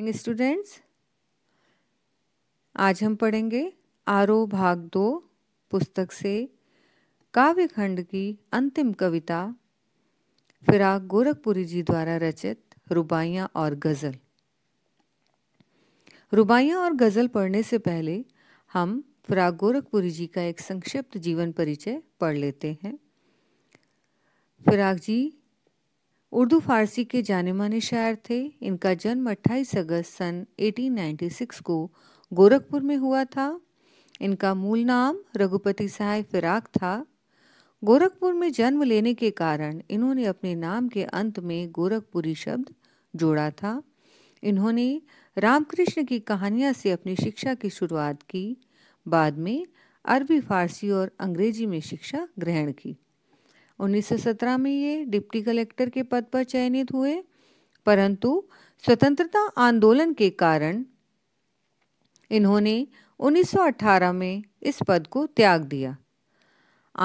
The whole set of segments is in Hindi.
मॉर्निंग स्टूडेंट्स आज हम पढ़ेंगे आरो भाग दो पुस्तक से काव्य खंड की अंतिम कविता फिराक गोरखपुरी जी द्वारा रचित रुबाइयाँ और गज़ल रुबाइयां और गज़ल पढ़ने से पहले हम फिराक गोरखपुरी जी का एक संक्षिप्त जीवन परिचय पढ़ लेते हैं फिराक जी उर्दू फारसी के जाने माने शायर थे इनका जन्म 28 अगस्त सन 1896 को गोरखपुर में हुआ था इनका मूल नाम रघुपति सहाय फिराक था गोरखपुर में जन्म लेने के कारण इन्होंने अपने नाम के अंत में गोरखपुरी शब्द जोड़ा था इन्होंने रामकृष्ण की कहानियाँ से अपनी शिक्षा की शुरुआत की बाद में अरबी फारसी और अंग्रेजी में शिक्षा ग्रहण की 1917 में ये डिप्टी कलेक्टर के पद पर चयनित हुए परंतु स्वतंत्रता आंदोलन के कारण इन्होंने 1918 में इस पद को त्याग दिया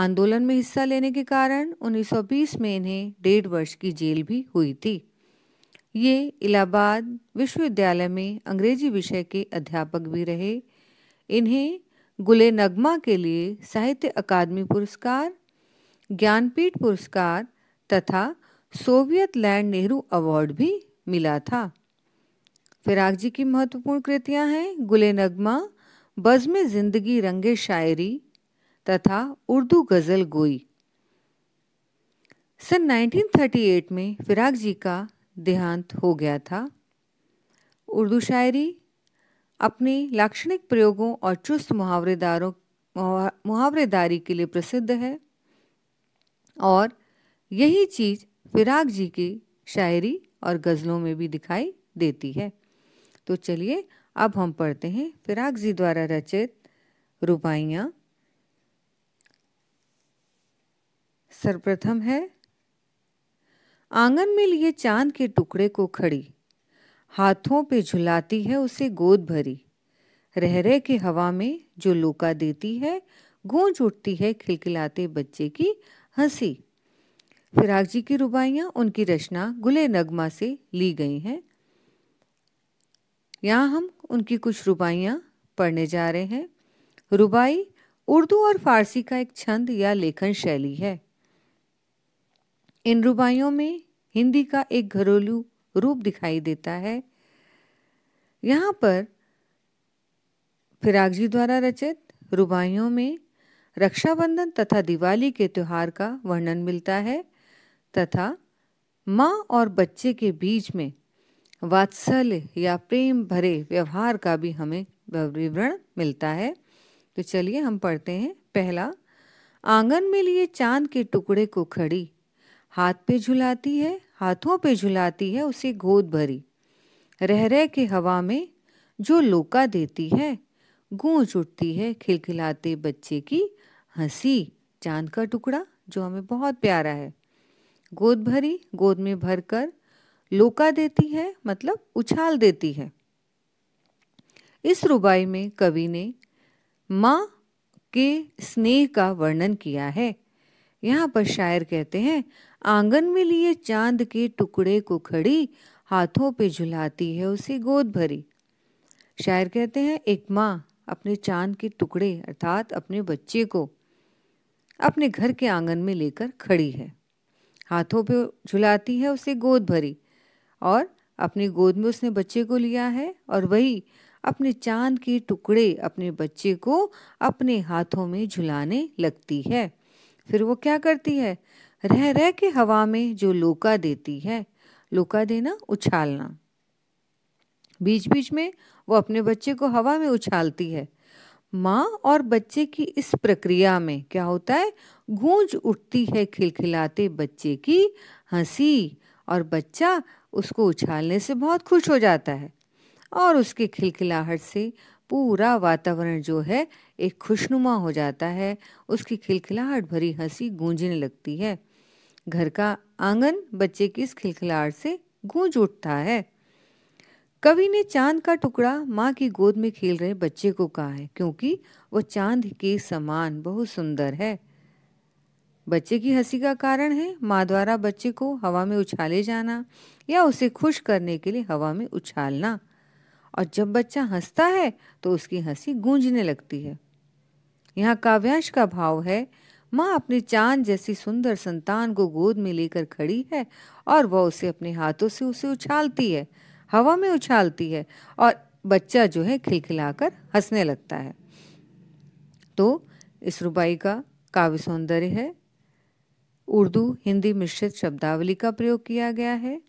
आंदोलन में हिस्सा लेने के कारण 1920 में इन्हें डेढ़ वर्ष की जेल भी हुई थी ये इलाहाबाद विश्वविद्यालय में अंग्रेजी विषय के अध्यापक भी रहे इन्हें गुले नगमा के लिए साहित्य अकादमी पुरस्कार ज्ञानपीठ पुरस्कार तथा सोवियत लैंड नेहरू अवार्ड भी मिला था फिराग जी की महत्वपूर्ण कृतियां हैं गुले नगमा बज़म ज़िंदगी रंगे शायरी तथा उर्दू गज़ल गोई सन 1938 में फिराग जी का देहांत हो गया था उर्दू शायरी अपने लाक्षणिक प्रयोगों और चुस्त मुहावरेदारों मुहावरेदारी के लिए प्रसिद्ध है और यही चीज़ विराग जी की शायरी और गज़लों में भी दिखाई देती है तो चलिए अब हम पढ़ते हैं फिराग जी द्वारा रचित रुपाइयाँ सर्वप्रथम है आंगन में लिए चांद के टुकड़े को खड़ी हाथों पे झुलाती है उसे गोद भरी रह रहे के हवा में जो लोका देती है गूंज उठती है खिलखिलाते बच्चे की हंसी फिराक जी की रुबाइयाँ उनकी रचना गुले नगमा से ली गई हैं यहाँ हम उनकी कुछ रुबाइयाँ पढ़ने जा रहे हैं रुबाई उर्दू और फारसी का एक छंद या लेखन शैली है इन रुबाइयों में हिंदी का एक घरेलू रूप दिखाई देता है यहाँ पर फिराक जी द्वारा रचित रुबाइयों में रक्षाबंधन तथा दिवाली के त्यौहार का वर्णन मिलता है तथा माँ और बच्चे के बीच में वात्सल्य या प्रेम भरे व्यवहार का भी हमें विवरण मिलता है तो चलिए हम पढ़ते हैं पहला आंगन में लिए चांद के टुकड़े को खड़ी हाथ पे झुलाती है हाथों पे झुलाती है उसे गोद भरी रह रह के हवा में जो लोका देती है गूंज उठती है खिलखिलाते बच्चे की हंसी चांद का टुकड़ा जो हमें बहुत प्यारा है गोद भरी गोद में भरकर लोका देती है मतलब उछाल देती है इस रुबाई में कवि ने माँ के स्नेह का वर्णन किया है यहाँ पर शायर कहते हैं आंगन में लिए चांद के टुकड़े को खड़ी हाथों पे झुलाती है उसे गोद भरी शायर कहते हैं एक माँ अपने चांद के टुकड़े अर्थात अपने बच्चे को अपने घर के आंगन में लेकर खड़ी है हाथों पे झुलाती है उसे गोद भरी और अपनी गोद में उसने बच्चे को लिया है और वही अपने चांद के टुकड़े अपने बच्चे को अपने हाथों में झुलाने लगती है फिर वो क्या करती है रह रह के हवा में जो लोका देती है लोका देना उछालना बीच बीच में वो अपने बच्चे को हवा में उछालती है माँ और बच्चे की इस प्रक्रिया में क्या होता है गूंज उठती है खिलखिलाते बच्चे की हंसी और बच्चा उसको उछालने से बहुत खुश हो जाता है और उसके खिलखिलाहट से पूरा वातावरण जो है एक खुशनुमा हो जाता है उसकी खिलखिलाहट भरी हंसी गूंजने लगती है घर का आंगन बच्चे की इस खिलखिलाहट से गूंज उठता है कवि ने चांद का टुकड़ा माँ की गोद में खेल रहे बच्चे को कहा है क्योंकि वो चांद के समान बहुत सुंदर है बच्चे की हंसी का कारण है माँ द्वारा बच्चे को हवा में उछाले जाना या उसे खुश करने के लिए हवा में उछालना और जब बच्चा हंसता है तो उसकी हंसी गूंजने लगती है यहाँ काव्यांश का भाव है माँ अपने चांद जैसी सुंदर संतान को गोद में लेकर खड़ी है और वह उसे अपने हाथों से उसे उछालती है हवा में उछालती है और बच्चा जो है खिलखिलाकर हंसने लगता है तो इस रुबाई का काव्य सौंदर्य है उर्दू हिंदी मिश्रित शब्दावली का प्रयोग किया गया है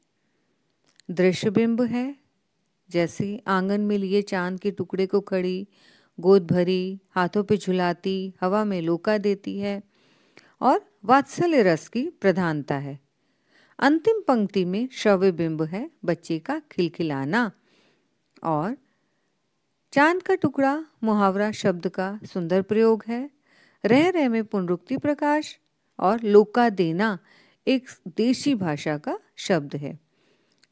दृश्यबिंब है जैसे आंगन में लिए चांद के टुकड़े को खड़ी गोद भरी हाथों पे झुलाती हवा में लोका देती है और वात्सल्य रस की प्रधानता है अंतिम पंक्ति में शव बिंब है बच्चे का खिलखिलाना और चांद का टुकड़ा मुहावरा शब्द का सुंदर प्रयोग है रह रह में पुनरुक्ति प्रकाश और लोका देना एक देशी भाषा का शब्द है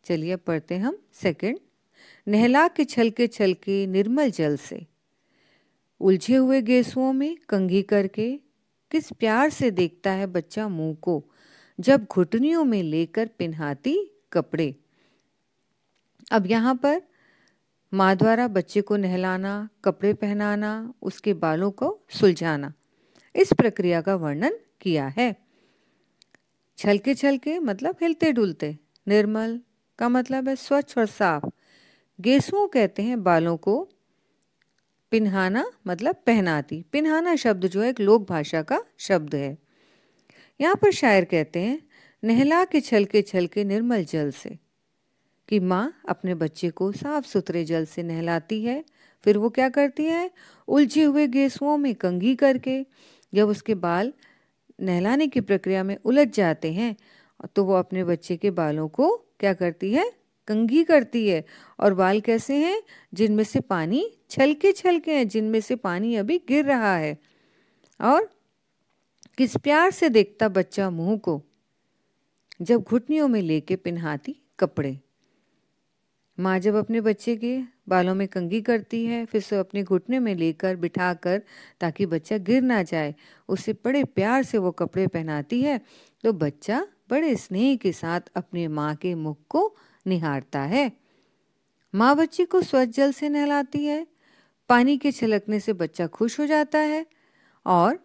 चलिए पढ़ते हम सेकंड नहला के छलके छलके निर्मल जल से उलझे हुए गेसुओं में कंघी करके किस प्यार से देखता है बच्चा मुंह को जब घुटनियों में लेकर पिन्हाती कपड़े अब यहाँ पर माँ द्वारा बच्चे को नहलाना कपड़े पहनाना उसके बालों को सुलझाना इस प्रक्रिया का वर्णन किया है छलके छलके मतलब हिलते डुलते निर्मल का मतलब है स्वच्छ और साफ गेसुओं कहते हैं बालों को पिन्हाना मतलब पहनाती पिन्हाना शब्द जो है एक लोक भाषा का शब्द है यहाँ पर शायर कहते हैं नहला के छलके छलके निर्मल जल से कि माँ अपने बच्चे को साफ सुथरे जल से नहलाती है फिर वो क्या करती है उलझे हुए गेसुओं में कंघी करके जब उसके बाल नहलाने की प्रक्रिया में उलझ जाते हैं तो वो अपने बच्चे के बालों को क्या करती है कंघी करती है और बाल कैसे हैं जिनमें से पानी छलके छलके हैं जिनमें से पानी अभी गिर रहा है और किस प्यार से देखता बच्चा मुंह को जब घुटनियों में लेके पिन्हाती कपड़े माँ जब अपने बच्चे के बालों में कंगी करती है फिर से अपने घुटने में लेकर बिठाकर ताकि बच्चा गिर ना जाए उसे बड़े प्यार से वो कपड़े पहनाती है तो बच्चा बड़े स्नेह के साथ अपने माँ के मुख को निहारता है माँ बच्चे को स्वच्छ जल से नहलाती है पानी के छलकने से बच्चा खुश हो जाता है और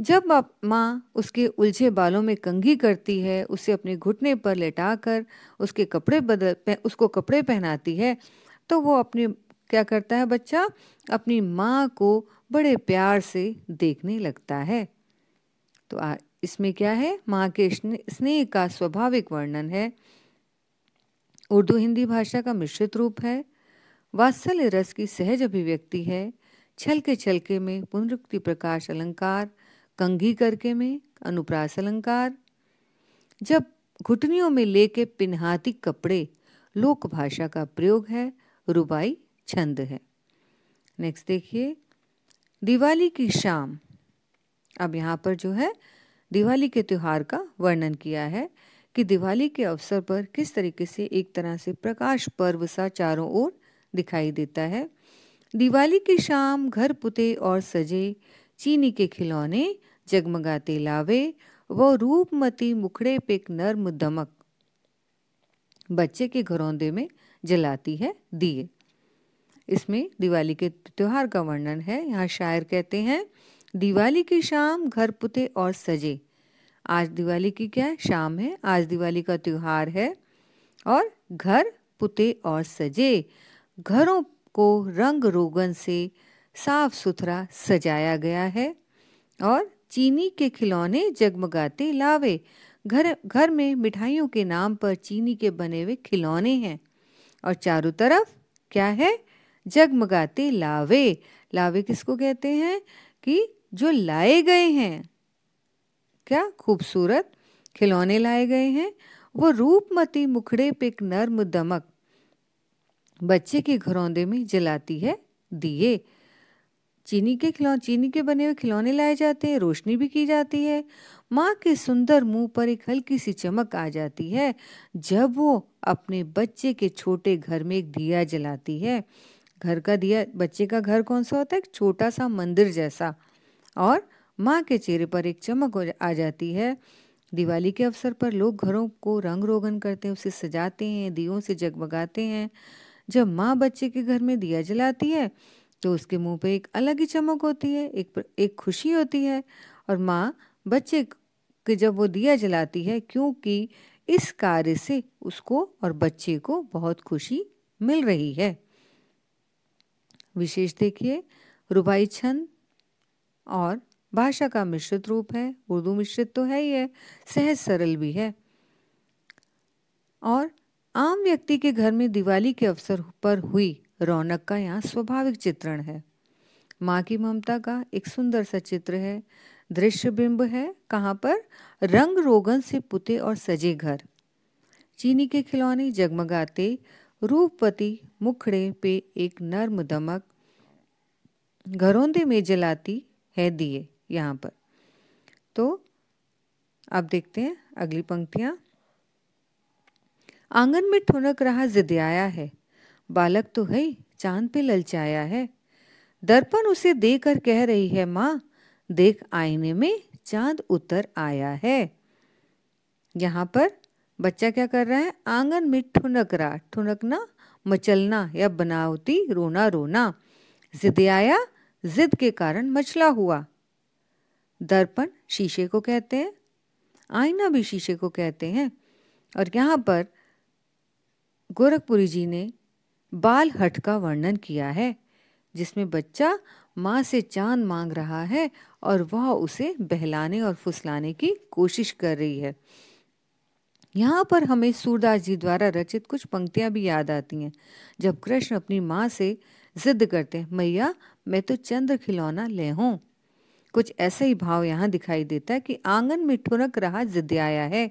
जब माँ उसके उलझे बालों में कंघी करती है उसे अपने घुटने पर लेटाकर उसके कपड़े बदल उसको कपड़े पहनाती है तो वो अपने क्या करता है बच्चा अपनी माँ को बड़े प्यार से देखने लगता है तो आ, इसमें क्या है माँ के स्नेह का स्वाभाविक वर्णन है उर्दू हिंदी भाषा का मिश्रित रूप है वात्सल्य रस की सहज अभिव्यक्ति है छलके छलके में पुनरुक्ति प्रकाश अलंकार कंघी करके में अनुप्रास अलंकार जब घुटनियों में लेके पिन्हाती कपड़े लोक भाषा का प्रयोग है रुबाई छंद है नेक्स्ट देखिए दिवाली की शाम अब यहाँ पर जो है दिवाली के त्यौहार का वर्णन किया है कि दिवाली के अवसर पर किस तरीके से एक तरह से प्रकाश पर्व सा चारों ओर दिखाई देता है दिवाली की शाम घर पुते और सजे चीनी के खिलौने जगमगाते लावे वो रूपमती मुखड़े पे एक नर्म दमक बच्चे के घरौंदे में जलाती है दिए इसमें दिवाली के त्यौहार का वर्णन है यहाँ शायर कहते हैं दिवाली की शाम घर पुते और सजे आज दिवाली की क्या है शाम है आज दिवाली का त्योहार है और घर पुते और सजे घरों को रंग रोगन से साफ सुथरा सजाया गया है और चीनी के खिलौने जगमगाते लावे घर घर में मिठाइयों के नाम पर चीनी के बने हुए खिलौने हैं और चारों तरफ क्या है जगमगाते लावे लावे किसको कहते हैं कि जो लाए गए हैं क्या खूबसूरत खिलौने लाए गए हैं वो रूपमती मुखड़े पे एक नर्म दमक बच्चे के घरौंदे में जलाती है दिए चीनी के खिलौने चीनी के बने हुए खिलौने लाए जाते हैं रोशनी भी की जाती है माँ के सुंदर मुंह पर एक हल्की सी चमक आ जाती है जब वो अपने बच्चे के छोटे घर में एक दिया जलाती है घर का दिया बच्चे का घर कौन सा होता है एक छोटा सा मंदिर जैसा और माँ के चेहरे पर एक चमक आ जाती है दिवाली के अवसर पर लोग घरों को रंग रोगन करते हैं उसे सजाते हैं दियों से जगमगाते हैं जब माँ बच्चे के घर में दिया जलाती है तो उसके मुंह पे एक अलग ही चमक होती है एक एक खुशी होती है और माँ बच्चे के जब वो दिया जलाती है क्योंकि इस कार्य से उसको और बच्चे को बहुत खुशी मिल रही है विशेष देखिए रुबाई छंद और भाषा का मिश्रित रूप है उर्दू मिश्रित तो है ही है सहज सरल भी है और आम व्यक्ति के घर में दिवाली के अवसर पर हुई रौनक का यहाँ स्वाभाविक चित्रण है माँ की ममता का एक सुंदर सा चित्र है दृश्य बिंब है कहाँ पर रंग रोगन से पुते और सजे घर चीनी के खिलौने जगमगाते रूपपति मुखड़े पे एक नर्म दमक घरोंदे में जलाती है दिए यहाँ पर तो अब देखते हैं अगली पंक्तियाँ आंगन में ठुनक रहा जिद्याया है बालक तो है चांद पे ललचाया है दर्पण उसे देकर कह रही है माँ देख आईने में चांद उतर आया है यहाँ पर बच्चा क्या कर रहा है आंगन में ठुनक रहा ठुनकना मचलना या बनावती रोना रोना जिद आया जिद के कारण मचला हुआ दर्पण शीशे को कहते हैं आईना भी शीशे को कहते हैं और यहाँ पर गोरखपुरी जी ने बाल हट का वर्णन किया है जिसमें बच्चा माँ से चांद मांग रहा है और वह उसे बहलाने और फुसलाने की कोशिश कर रही है यहाँ पर हमें सूरदास जी द्वारा रचित कुछ पंक्तियाँ भी याद आती हैं जब कृष्ण अपनी माँ से जिद करते हैं मैया मैं तो चंद्र खिलौना ले हूँ कुछ ऐसा ही भाव यहाँ दिखाई देता है कि आंगन में ठुनक रहा जिद्याया है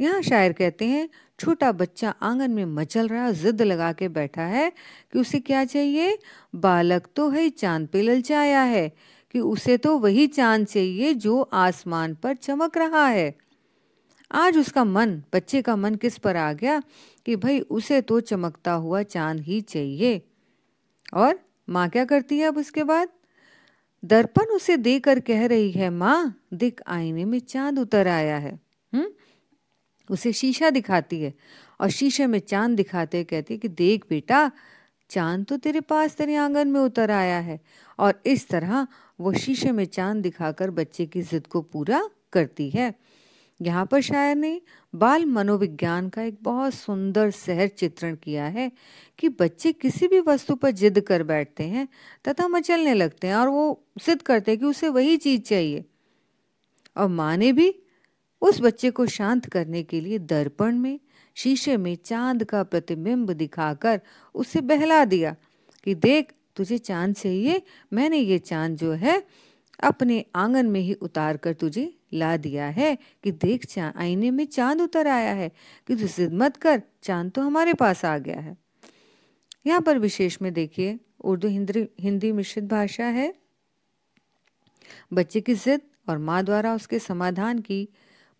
यहाँ शायर कहते हैं छोटा बच्चा आंगन में मचल रहा जिद लगा के बैठा है कि उसे क्या चाहिए बालक तो है चांद पे ललचाया है कि उसे तो वही चांद चाहिए जो आसमान पर चमक रहा है आज उसका मन बच्चे का मन किस पर आ गया कि भाई उसे तो चमकता हुआ चांद ही चाहिए और माँ क्या करती है अब उसके बाद दर्पण उसे देकर कह रही है माँ दिख आईने में चांद उतर आया है उसे शीशा दिखाती है और शीशे में चांद दिखाते हुए कहती है कि देख बेटा चांद तो तेरे पास तेरे आंगन में उतर आया है और इस तरह वो शीशे में चांद दिखाकर बच्चे की जिद को पूरा करती है यहाँ पर शायर ने बाल मनोविज्ञान का एक बहुत सुंदर सहर चित्रण किया है कि बच्चे किसी भी वस्तु पर जिद कर बैठते हैं तथा मचलने लगते हैं और वो सिद्ध करते हैं कि उसे वही चीज़ चाहिए और माँ ने भी उस बच्चे को शांत करने के लिए दर्पण में शीशे में चांद का प्रतिबिंब दिखाकर उसे बहला दिया कि देख तुझे चांद चाहिए मैंने ये चांद जो है अपने आंगन में ही उतार कर तुझे ला दिया है कि देख आईने में चांद उतर आया है कि तू जिद मत कर चांद तो हमारे पास आ गया है यहाँ पर विशेष में देखिए उर्दू हिंदी हिंदी मिश्रित भाषा है बच्चे की जिद और माँ द्वारा उसके समाधान की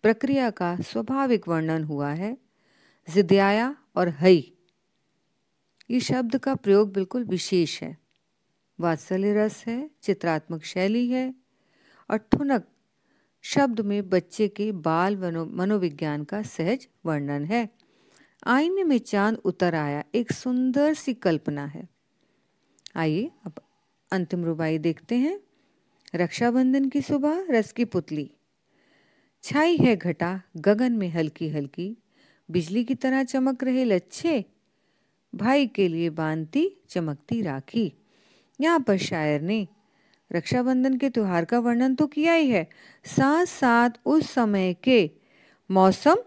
प्रक्रिया का स्वाभाविक वर्णन हुआ है जिद्याया और हई ये शब्द का प्रयोग बिल्कुल विशेष है वात्सल्य रस है चित्रात्मक शैली है और ठुनक शब्द में बच्चे के बाल मनोविज्ञान का सहज वर्णन है आईने में चांद उतर आया एक सुंदर सी कल्पना है आइए अब अंतिम रुबाई देखते हैं रक्षाबंधन की सुबह रस की पुतली छाई है घटा गगन में हल्की हल्की बिजली की तरह चमक रहे लच्छे भाई के लिए बांधती चमकती राखी यहाँ पर शायर ने रक्षाबंधन के त्यौहार का वर्णन तो किया ही है साथ साथ उस समय के मौसम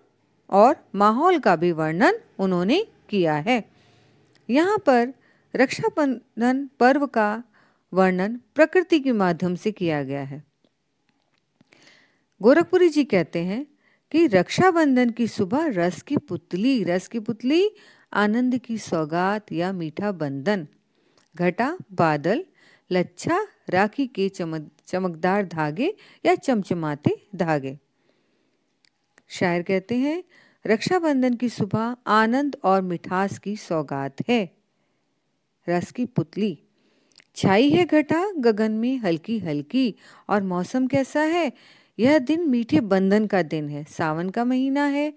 और माहौल का भी वर्णन उन्होंने किया है यहाँ पर रक्षाबंधन पर्व का वर्णन प्रकृति के माध्यम से किया गया है गोरखपुरी जी कहते हैं कि रक्षाबंधन की सुबह रस की पुतली रस की पुतली आनंद की सौगात या मीठा बंधन घटा बादल लच्छा राखी के चमक चमकदार धागे या चमचमाते धागे शायर कहते हैं रक्षाबंधन की सुबह आनंद और मिठास की सौगात है रस की पुतली छाई है घटा गगन में हल्की हल्की और मौसम कैसा है यह दिन मीठे बंधन का दिन है सावन का महीना है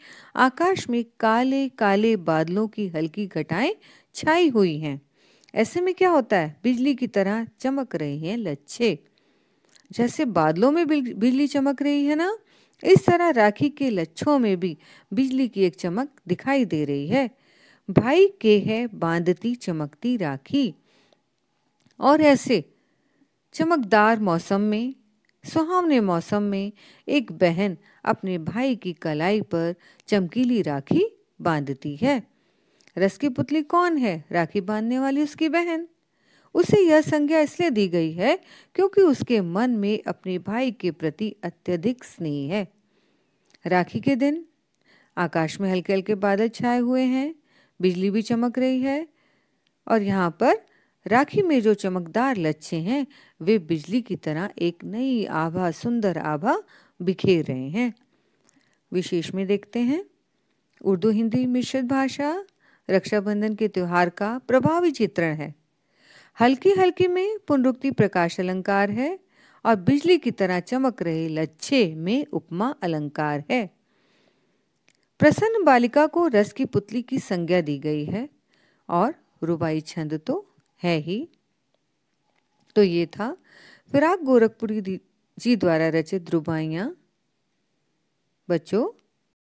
आकाश में काले काले बादलों की हल्की घटाएं छाई हुई हैं ऐसे में क्या होता है बिजली की तरह चमक रहे हैं लच्छे जैसे बादलों में बिजली चमक रही है ना इस तरह राखी के लच्छों में भी बिजली की एक चमक दिखाई दे रही है भाई के है बांधती चमकती राखी और ऐसे चमकदार मौसम में सुहावने मौसम में एक बहन अपने भाई की कलाई पर चमकीली राखी बांधती है रस की पुतली कौन है राखी बांधने वाली उसकी बहन उसे यह संज्ञा इसलिए दी गई है क्योंकि उसके मन में अपने भाई के प्रति अत्यधिक स्नेह है राखी के दिन आकाश में हल्के हल्के बादल छाए हुए हैं बिजली भी चमक रही है और यहाँ पर राखी में जो चमकदार लच्छे हैं वे बिजली की तरह एक नई आभा सुंदर आभा बिखेर रहे हैं विशेष में देखते हैं उर्दू हिंदी मिश्रित भाषा रक्षाबंधन के त्यौहार का प्रभावी चित्रण है हल्की हल्की में पुनरुक्ति प्रकाश अलंकार है और बिजली की तरह चमक रहे लच्छे में उपमा अलंकार है प्रसन्न बालिका को रस की पुतली की संज्ञा दी गई है और रुबाई छंद तो है ही तो ये था फिराक गोरखपुरी जी द्वारा रचित रुबाइयाँ बच्चों